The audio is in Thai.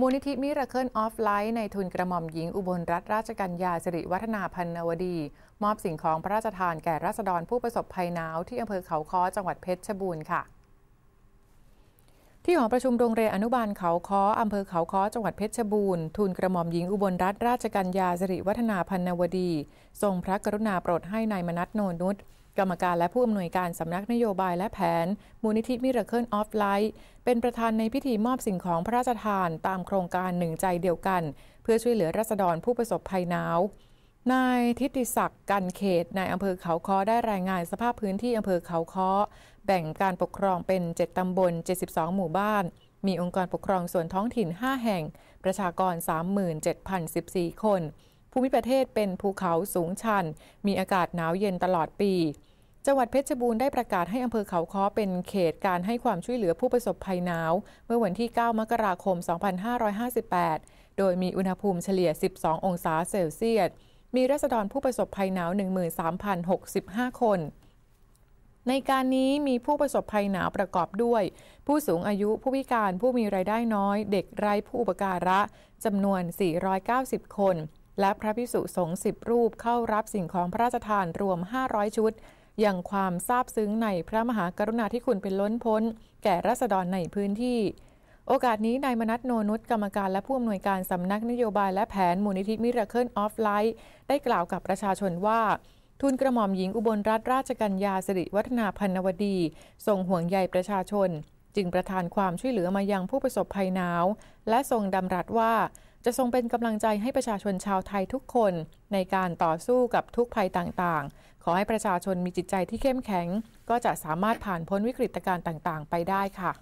มูลนิธิมิราเคิลออฟไลท์ใน ทุนกระหม่อมหญิงอุบลรัตนราชกัญญาสิริวัฒนาพันนวดี มอบสิ่งของพระราชทานแก่ราษฎรผู้ประสบภัยหนาวที่อำเภอเขาค้อจังหวัดเพชรบูรณ์ค่ะ ที่หอประชุมโรงเรียนอนุบาลเขาค้ออำเภอเขาค้อจังหวัดเพชรบูรณ์ทุนกระหม่อมหญิงอุบลรัตนราชกัญญาสิริวัฒนาพันนวดีทรงพระกรุณาโปรดให้ในายมนัทโนนุชกรรมการและผู้อำนวยการสำนักนโยบายและแผนมูลนิธิมิราเคิลออฟไลท์เป็นประธานในพิธีมอบสิ่งของพระราชทานตามโครงการหนึ่งใจเดียวกัน เพื่อช่วยเหลือรัษฎรผู้ประสบภัยหนาวนายทิติศักดิ์กันเขตนายอำเภอเขาค้อได้รายงานสภาพพื้นที่อำเภอเขาค้อแบ่งการปกครองเป็น 7ตำบล 72 หมู่บ้าน มีองค์กรปกครองส่วนท้องถิ่น 5 แห่ง ประชากร 37,014 คนภูมิประเทศเป็นภูเขาสูงชัน มีอากาศหนาวเย็นตลอดปี จังหวัดเพชรบูรณ์ได้ประกาศให้อำเภอเขาค้อเป็นเขตการให้ความช่วยเหลือผู้ประสบภัยหนาวเมื่อวันที่ 9 มกราคม 2558 โดยมีอุณหภูมิเฉลี่ย 12 องศาเซลเซียส มีรัษฎรผู้ประสบภัยหนาว 13,065 คน ในการนี้มีผู้ประสบภัยหนาวประกอบด้วย ผู้สูงอายุ ผู้พิการ ผู้มีรายได้น้อย เด็ก ไร้ผู้อุปการะจำนวน 490 คนและพระภิกษุสงฆ์สิบรูปเข้ารับสิ่งของพระราชทานรวม 500 ชุด อย่างความซาบซึ้งในพระมหากรุณาธิคุณเป็นล้นพ้น แก่รัษฎรในพื้นที่ โอกาสนี้นายมนัทโนนุชกรรมการและผู้อำนวยการสำนักนโยบายและแผนมูลนิธิมิราเคิลออฟไลท์ได้กล่าวกับประชาชนว่า ทุนกระหม่อมหญิงอุบลรัตนราชกัญญาสิริวัฒนาพันวดีส่งห่วงใยประชาชน จึงประทานความช่วยเหลือมายังผู้ประสบภัยหนาวและทรงดำรัสว่าจะทรงเป็นกำลังใจให้ประชาชนชาวไทยทุกคนในการต่อสู้กับทุกภัยต่างๆ ขอให้ประชาชนมีจิตใจที่เข้มแข็ง ก็จะสามารถผ่านพ้นวิกฤตการณ์ต่าง ๆ ไปได้ค่ะ